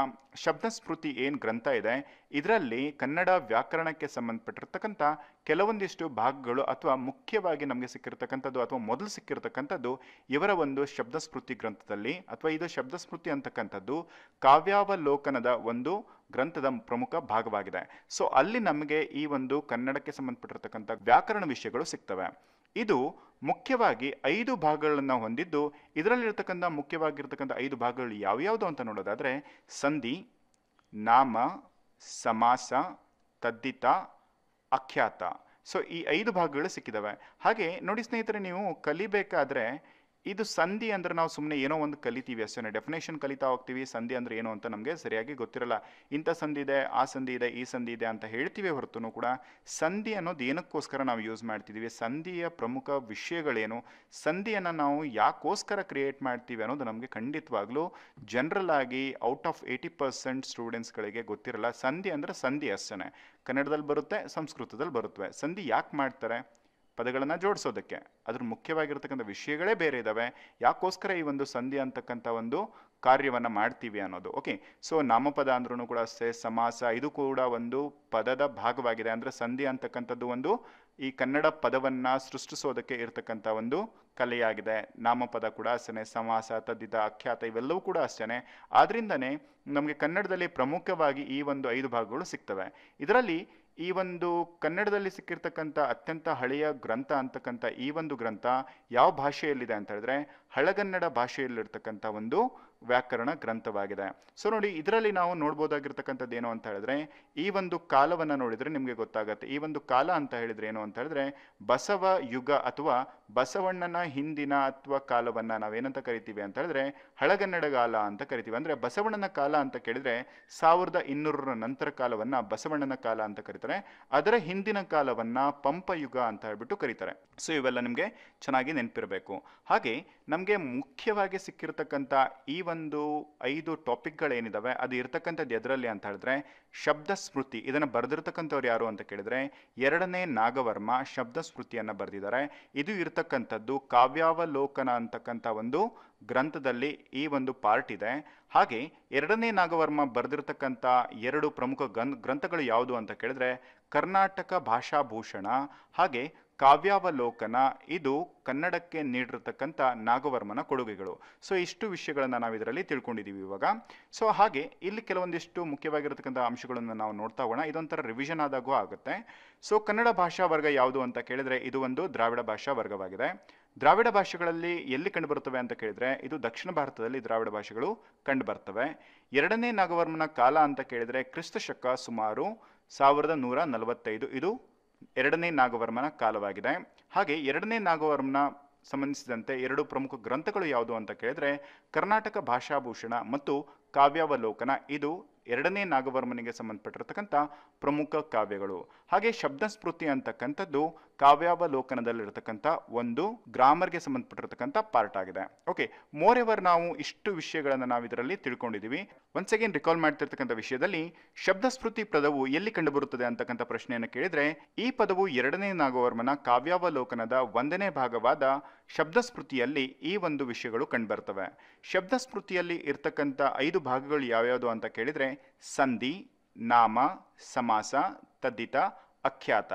ಶಬ್ದ ಸ್ಮೃತಿ ಏನು ಗ್ರಂಥ ಇದೆ ಇದರಲ್ಲಿ ಕನ್ನಡ ವ್ಯಾಕರಣಕ್ಕೆ ಸಂಬಂಧಪಟ್ಟಿರ್ತಕ್ಕಂಥ ಕೆಲವೊಂದಿಷ್ಟು ಭಾಗಗಳು ಅಥವಾ ಮುಖ್ಯವಾಗಿ ನಮಗೆ ಸಿಕ್ಕಿರ್ತಕ್ಕಂಥದ್ದು ಅಥವಾ ಮೊದಲು ಸಿಕ್ಕಿರ್ತಕ್ಕಂಥದ್ದು ಇವರ ಒಂದು ಶಬ್ದಸ್ಮೃತಿ ಗ್ರಂಥದಲ್ಲಿ ಅಥವಾ ಇದು ಶಬ್ದಸ್ಮೃತಿ ಅಂತಕ್ಕಂಥದ್ದು ಕಾವ್ಯಾವಲೋಕನದ ಒಂದು ಗ್ರಂಥದ ಪ್ರಮುಖ ಭಾಗವಾಗಿದೆ ಸೊ ಅಲ್ಲಿ ನಮಗೆ ಈ ಒಂದು ಕನ್ನಡಕ್ಕೆ ಸಂಬಂಧಪಟ್ಟಿರ್ತಕ್ಕಂಥ ವ್ಯಾಕರಣ ವಿಷಯಗಳು ಸಿಗ್ತವೆ ಇದು ಮುಖ್ಯವಾಗಿ ಐದು ಭಾಗಗಳನ್ನು ಹೊಂದಿದ್ದು ಇದರಲ್ಲಿರ್ತಕ್ಕಂಥ ಮುಖ್ಯವಾಗಿರ್ತಕ್ಕಂಥ ಐದು ಭಾಗಗಳು ಯಾವ್ಯಾವುದು ಅಂತ ನೋಡೋದಾದರೆ ಸಂಧಿ ನಾಮ ಸಮಾಸ ತದ್ದಿತ ಅಖ್ಯಾತ ಸೊ ಈ ಐದು ಭಾಗಗಳು ಸಿಕ್ಕಿದ್ದಾವೆ ಹಾಗೆ ನೋಡಿ ಸ್ನೇಹಿತರೆ ನೀವು ಕಲಿಬೇಕಾದ್ರೆ ಇದು ಸಂಧಿ ಅಂದರೆ ನಾವು ಸುಮ್ಮನೆ ಏನೋ ಒಂದು ಕಲಿತೀವಿ ಅಷ್ಟೇ ಡೆಫಿನೇಷನ್ ಕಲಿತಾ ಹೋಗ್ತೀವಿ ಸಂಧಿ ಅಂದರೆ ಏನು ಅಂತ ನಮಗೆ ಸರಿಯಾಗಿ ಗೊತ್ತಿರಲ್ಲ ಇಂಥ ಸಂಧಿ ಇದೆ ಆ ಸಂಧಿ ಇದೆ ಈ ಸಂಧಿ ಇದೆ ಅಂತ ಹೇಳ್ತೀವಿ ಹೊರತು ಕೂಡ ಸಂಧಿ ಅನ್ನೋದು ಏನಕ್ಕೋಸ್ಕರ ನಾವು ಯೂಸ್ ಮಾಡ್ತಿದ್ದೀವಿ ಸಂಧಿಯ ಪ್ರಮುಖ ವಿಷಯಗಳೇನು ಸಂಧಿಯನ್ನು ನಾವು ಯಾಕೋಸ್ಕರ ಕ್ರಿಯೇಟ್ ಮಾಡ್ತೀವಿ ಅನ್ನೋದು ನಮಗೆ ಖಂಡಿತವಾಗ್ಲೂ ಜನರಲ್ ಆಗಿ ಔಟ್ ಆಫ್ ಏಯ್ಟಿ ಪರ್ಸೆಂಟ್ ಸ್ಟೂಡೆಂಟ್ಸ್ಗಳಿಗೆ ಗೊತ್ತಿರಲ್ಲ ಸಂಧಿ ಅಂದರೆ ಸಂಧಿ ಅಷ್ಟೇ ಕನ್ನಡದಲ್ಲಿ ಬರುತ್ತೆ ಸಂಸ್ಕೃತದಲ್ಲಿ ಬರುತ್ತವೆ ಸಂಧಿ ಯಾಕೆ ಮಾಡ್ತಾರೆ ಪದಗಳನ್ನು ಜೋಡಿಸೋದಕ್ಕೆ ಅದ್ರ ಮುಖ್ಯವಾಗಿರ್ತಕ್ಕಂಥ ವಿಷಯಗಳೇ ಬೇರೆ ಇದ್ದಾವೆ ಯಾಕೋಸ್ಕರ ಈ ಒಂದು ಸಂಧಿ ಅಂತಕ್ಕಂಥ ಒಂದು ಕಾರ್ಯವನ್ನು ಮಾಡ್ತೀವಿ ಅನ್ನೋದು ಓಕೆ ಸೊ ನಾಮಪದ ಅಂದ್ರೂ ಕೂಡ ಅಷ್ಟೇ ಸಮಾಸ ಇದು ಕೂಡ ಒಂದು ಪದದ ಭಾಗವಾಗಿದೆ ಅಂದರೆ ಸಂಧಿ ಅಂತಕ್ಕಂಥದ್ದು ಒಂದು ಈ ಕನ್ನಡ ಪದವನ್ನು ಸೃಷ್ಟಿಸೋದಕ್ಕೆ ಇರತಕ್ಕಂಥ ಒಂದು ಕಲೆಯಾಗಿದೆ ನಾಮಪದ ಕೂಡ ಅಷ್ಟೇ ಸಮಾಸ ತದ್ದಿತ ಅಖ್ಯಾತ ಇವೆಲ್ಲವೂ ಕೂಡ ಅಷ್ಟೇ ಆದ್ರಿಂದನೇ ನಮಗೆ ಕನ್ನಡದಲ್ಲಿ ಪ್ರಮುಖವಾಗಿ ಈ ಒಂದು ಐದು ಭಾಗಗಳು ಸಿಗ್ತವೆ ಇದರಲ್ಲಿ ಈ ಒಂದು ಕನ್ನಡದಲ್ಲಿ ಸಿಕ್ಕಿರ್ತಕ್ಕಂಥ ಅತ್ಯಂತ ಹಳೆಯ ಗ್ರಂಥ ಅಂತಕ್ಕಂಥ ಈ ಒಂದು ಗ್ರಂಥ ಯಾವ ಭಾಷೆಯಲ್ಲಿದೆ ಅಂತ ಹೇಳಿದ್ರೆ ಹಳಗನ್ನಡ ಭಾಷೆಯಲ್ಲಿರ್ತಕ್ಕಂಥ ಒಂದು ವ್ಯಾಕರಣ ಗ್ರಂಥವಾಗಿದೆ ಸೊ ನೋಡಿ ಇದರಲ್ಲಿ ನಾವು ನೋಡ್ಬೋದಾಗಿರ್ತಕ್ಕಂಥದ್ದು ಏನು ಅಂತ ಹೇಳಿದ್ರೆ ಈ ಒಂದು ಕಾಲವನ್ನು ನೋಡಿದರೆ ನಿಮಗೆ ಗೊತ್ತಾಗುತ್ತೆ ಈ ಒಂದು ಕಾಲ ಅಂತ ಹೇಳಿದ್ರೆ ಏನು ಅಂತ ಹೇಳಿದ್ರೆ ಬಸವ ಯುಗ ಅಥವಾ ಬಸವಣ್ಣನ ಹಿಂದಿನ ಅಥವಾ ಕಾಲವನ್ನು ನಾವೇನಂತ ಕರಿತೀವಿ ಅಂತ ಹೇಳಿದ್ರೆ ಹಳಗನ್ನಡಗಾಲ ಅಂತ ಕರಿತೀವಿ ಅಂದರೆ ಬಸವಣ್ಣನ ಕಾಲ ಅಂತ ಕೇಳಿದ್ರೆ ಸಾವಿರದ ಇನ್ನೂರರ ನಂತರ ಕಾಲವನ್ನು ಬಸವಣ್ಣನ ಕಾಲ ಅಂತ ಕರೀತಾರೆ ಅದರ ಹಿಂದಿನ ಕಾಲವನ್ನು ಯುಗ ಅಂತ ಹೇಳ್ಬಿಟ್ಟು ಕರೀತಾರೆ ಸೊ ಇವೆಲ್ಲ ನಿಮಗೆ ಚೆನ್ನಾಗಿ ನೆನಪಿರಬೇಕು ಹಾಗೆ ನಮಗೆ ಮುಖ್ಯವಾಗಿ ಸಿಕ್ಕಿರತಕ್ಕಂಥ ಈ ಒಂದು ಐದು ಟಾಪಿಕ್ಗಳೇನಿದ್ದಾವೆ ಅದು ಇರ್ತಕ್ಕಂಥದ್ದು ಎದರಲ್ಲಿ ಅಂತ ಹೇಳಿದ್ರೆ ಶಬ್ದ ಸ್ಮೃತಿ ಇದನ್ನು ಬರೆದಿರ್ತಕ್ಕಂಥವ್ರು ಯಾರು ಅಂತ ಕೇಳಿದ್ರೆ ಎರಡನೇ ನಾಗವರ್ಮ ಶಬ್ದ ಸ್ಮೃತಿಯನ್ನು ಬರೆದಿದ್ದಾರೆ ಇದು ಇರತಕ್ಕಂಥದ್ದು ಕಾವ್ಯಾವಲೋಕನ ಅಂತಕ್ಕಂಥ ಒಂದು ಗ್ರಂಥದಲ್ಲಿ ಈ ಒಂದು ಪಾರ್ಟ್ ಇದೆ ಹಾಗೆ ಎರಡನೇ ನಾಗವರ್ಮ ಬರೆದಿರ್ತಕ್ಕಂಥ ಎರಡು ಪ್ರಮುಖ ಗನ್ ಗ್ರಂಥಗಳು ಯಾವುದು ಅಂತ ಕೇಳಿದ್ರೆ ಕರ್ನಾಟಕ ಭಾಷಾಭೂಷಣ ಹಾಗೆ ಕಾವ್ಯಾವಲೋಕನ ಇದು ಕನ್ನಡಕ್ಕೆ ನೀಡಿರತಕ್ಕಂಥ ನಾಗವರ್ಮನ ಕೊಡುಗೆಗಳು ಸೊ ಇಷ್ಟು ವಿಷಯಗಳನ್ನು ನಾವು ಇದರಲ್ಲಿ ತಿಳ್ಕೊಂಡಿದ್ದೀವಿ ಇವಾಗ ಸೊ ಹಾಗೆ ಇಲ್ಲಿ ಕೆಲವೊಂದಿಷ್ಟು ಮುಖ್ಯವಾಗಿರತಕ್ಕಂಥ ಅಂಶಗಳನ್ನು ನಾವು ನೋಡ್ತಾ ಹೋಗೋಣ ಇದೊಂಥರ ರಿವಿಷನ್ ಆದಾಗೂ ಆಗುತ್ತೆ ಸೊ ಕನ್ನಡ ಭಾಷಾ ವರ್ಗ ಯಾವುದು ಅಂತ ಕೇಳಿದರೆ ಇದು ಒಂದು ದ್ರಾವಿಡ ಭಾಷಾ ವರ್ಗವಾಗಿದೆ ದ್ರಾವಿಡ ಭಾಷೆಗಳಲ್ಲಿ ಎಲ್ಲಿ ಕಂಡುಬರುತ್ತವೆ ಅಂತ ಕೇಳಿದರೆ ಇದು ದಕ್ಷಿಣ ಭಾರತದಲ್ಲಿ ದ್ರಾವಿಡ ಭಾಷೆಗಳು ಕಂಡುಬರ್ತವೆ ಎರಡನೇ ನಾಗವರ್ಮನ ಕಾಲ ಅಂತ ಕೇಳಿದರೆ ಕ್ರಿಸ್ತ ಶಕ ಸುಮಾರು ಸಾವಿರದ ನೂರ ನಲವತ್ತೈದು ಇದು ಎರಡನೇ ನಾಗವರ್ಮನ ಕಾಲವಾಗಿದೆ ಹಾಗೆ ಎರಡನೇ ನಾಗವರ್ಮನ ಸಂಬಂಧಿಸಿದಂತೆ ಎರಡು ಪ್ರಮುಖ ಗ್ರಂಥಗಳು ಯಾವುದು ಅಂತ ಕೇಳಿದ್ರೆ ಕರ್ನಾಟಕ ಭಾಷಾಭೂಷಣ ಮತ್ತು ಕಾವ್ಯಾವಲೋಕನ ಇದು ಎರಡನೇ ನಾಗವರ್ಮನಿಗೆ ಸಂಬಂಧಪಟ್ಟಿರತಕ್ಕಂಥ ಪ್ರಮುಖ ಕಾವ್ಯಗಳು ಹಾಗೆ ಸ್ಮೃತಿ ಅಂತಕ್ಕಂಥದ್ದು ಕಾವ್ಯಾವಲೋಕನದಲ್ಲಿರತಕ್ಕಂಥ ಒಂದು ಗ್ರಾಮರ್ಗೆ ಸಂಬಂಧಪಟ್ಟಿರತಕ್ಕಂಥ ಪಾರ್ಟ್ ಆಗಿದೆ ಓಕೆ ಮೋರ್ ಎವರ್ ನಾವು ಇಷ್ಟು ವಿಷಯಗಳನ್ನು ನಾವು ಇದರಲ್ಲಿ ತಿಳ್ಕೊಂಡಿದ್ದೀವಿ ಒನ್ಸ್ ಅಗೇನ್ ರಿಕಾಲ್ ಮಾಡ್ತಿರ್ತಕ್ಕಂಥ ವಿಷಯದಲ್ಲಿ ಶಬ್ದಸ್ಮೃತಿ ಪದವು ಎಲ್ಲಿ ಕಂಡುಬರುತ್ತದೆ ಅಂತಕ್ಕಂಥ ಪ್ರಶ್ನೆಯನ್ನು ಕೇಳಿದರೆ ಈ ಪದವು ಎರಡನೇ ನಾಗವರ್ಮನ ಕಾವ್ಯಾವಲೋಕನದ ಒಂದನೇ ಭಾಗವಾದ ಶಬ್ದಸ್ಮೃತಿಯಲ್ಲಿ ಈ ಒಂದು ವಿಷಯಗಳು ಕಂಡುಬರ್ತವೆ ಶಬ್ದಸ್ಮೃತಿಯಲ್ಲಿ ಇರ್ತಕ್ಕಂಥ ಐದು ಭಾಗಗಳು ಯಾವ್ಯಾವುದು ಅಂತ ಕೇಳಿದರೆ ಸಂಧಿ ನಾಮ ಸಮಾಸ ತದ್ದಿತ ಅಖ್ಯಾತ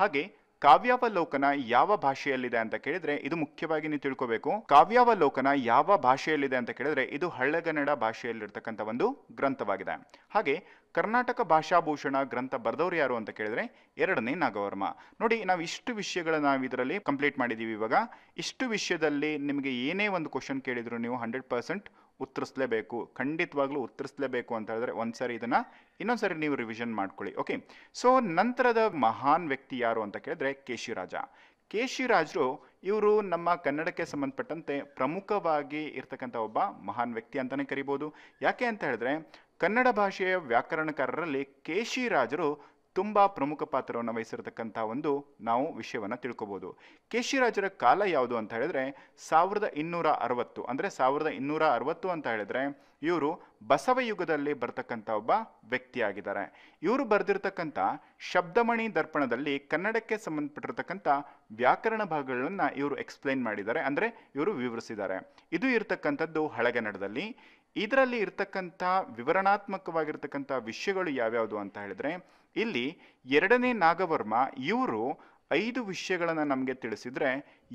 ಹಾಗೆ ಕಾವ್ಯಾವಲೋಕನ ಯಾವ ಭಾಷೆಯಲ್ಲಿದೆ ಅಂತ ಕೇಳಿದ್ರೆ ಇದು ಮುಖ್ಯವಾಗಿ ನೀವು ತಿಳ್ಕೋಬೇಕು ಕಾವ್ಯಾವಲೋಕನ ಯಾವ ಭಾಷೆಯಲ್ಲಿದೆ ಅಂತ ಕೇಳಿದ್ರೆ ಇದು ಹಳ್ಳಗನ್ನಡ ಭಾಷೆಯಲ್ಲಿರ್ತಕ್ಕಂಥ ಒಂದು ಗ್ರಂಥವಾಗಿದೆ ಹಾಗೆ ಕರ್ನಾಟಕ ಭಾಷಾಭೂಷಣ ಗ್ರಂಥ ಬರೆದವರು ಯಾರು ಅಂತ ಕೇಳಿದ್ರೆ ಎರಡನೇ ನಾಗವರ್ಮ ನೋಡಿ ನಾವು ಇಷ್ಟು ವಿಷಯಗಳನ್ನ ನಾವು ಇದರಲ್ಲಿ ಕಂಪ್ಲೀಟ್ ಮಾಡಿದೀವಿ ಇವಾಗ ಇಷ್ಟು ವಿಷಯದಲ್ಲಿ ನಿಮಗೆ ಏನೇ ಒಂದು ಕ್ವಶನ್ ಕೇಳಿದ್ರು ನೀವು ಹಂಡ್ರೆಡ್ ಪರ್ಸೆಂಟ್ ಉತ್ತರಿಸಲೇಬೇಕು ಖಂಡಿತವಾಗ್ಲೂ ಉತ್ತರಿಸಲೇಬೇಕು ಅಂತ ಹೇಳಿದ್ರೆ ಒಂದ್ಸರಿ ಇದನ್ನ ಇನ್ನೊಂದ್ಸರಿ ಇನ್ನೊಂದು ಸಾರಿ ನೀವು ರಿವಿಷನ್ ಮಾಡ್ಕೊಳ್ಳಿ ಓಕೆ ಸೊ ನಂತರದ ಮಹಾನ್ ವ್ಯಕ್ತಿ ಯಾರು ಅಂತ ಕೇಳಿದ್ರೆ ಕೇಶಿರಾಜ ಕೇಶಿರಾಜರು ಇವರು ನಮ್ಮ ಕನ್ನಡಕ್ಕೆ ಸಂಬಂಧಪಟ್ಟಂತೆ ಪ್ರಮುಖವಾಗಿ ಇರ್ತಕ್ಕಂಥ ಒಬ್ಬ ಮಹಾನ್ ವ್ಯಕ್ತಿ ಅಂತಲೇ ಕರಿಬೋದು ಯಾಕೆ ಅಂತ ಹೇಳಿದ್ರೆ ಕನ್ನಡ ಭಾಷೆಯ ವ್ಯಾಕರಣಕಾರರಲ್ಲಿ ಕೇಶಿರಾಜರು ತುಂಬ ಪ್ರಮುಖ ಪಾತ್ರವನ್ನು ವಹಿಸಿರತಕ್ಕಂಥ ಒಂದು ನಾವು ವಿಷಯವನ್ನು ತಿಳ್ಕೊಬೋದು ಕೇಶಿರಾಜರ ಕಾಲ ಯಾವುದು ಅಂತ ಹೇಳಿದ್ರೆ ಸಾವಿರದ ಇನ್ನೂರ ಅರವತ್ತು ಅಂದರೆ ಸಾವಿರದ ಇನ್ನೂರ ಅರವತ್ತು ಅಂತ ಹೇಳಿದ್ರೆ ಇವರು ಬಸವಯುಗದಲ್ಲಿ ಬರ್ತಕ್ಕಂಥ ಒಬ್ಬ ವ್ಯಕ್ತಿಯಾಗಿದ್ದಾರೆ ಇವರು ಬರೆದಿರ್ತಕ್ಕಂಥ ಶಬ್ದಮಣಿ ದರ್ಪಣದಲ್ಲಿ ಕನ್ನಡಕ್ಕೆ ಸಂಬಂಧಪಟ್ಟಿರತಕ್ಕಂಥ ವ್ಯಾಕರಣ ಭಾಗಗಳನ್ನು ಇವರು ಎಕ್ಸ್ಪ್ಲೈನ್ ಮಾಡಿದ್ದಾರೆ ಅಂದರೆ ಇವರು ವಿವರಿಸಿದ್ದಾರೆ ಇದು ಇರತಕ್ಕಂಥದ್ದು ಹಳಗನ್ನಡದಲ್ಲಿ ಇದರಲ್ಲಿ ಇರತಕ್ಕಂಥ ವಿವರಣಾತ್ಮಕವಾಗಿರ್ತಕ್ಕಂಥ ವಿಷಯಗಳು ಯಾವ್ಯಾವುದು ಅಂತ ಹೇಳಿದ್ರೆ ಇಲ್ಲಿ ಎರಡನೇ ನಾಗವರ್ಮ ಇವರು ಐದು ವಿಷಯಗಳನ್ನು ನಮಗೆ ತಿಳಿಸಿದರೆ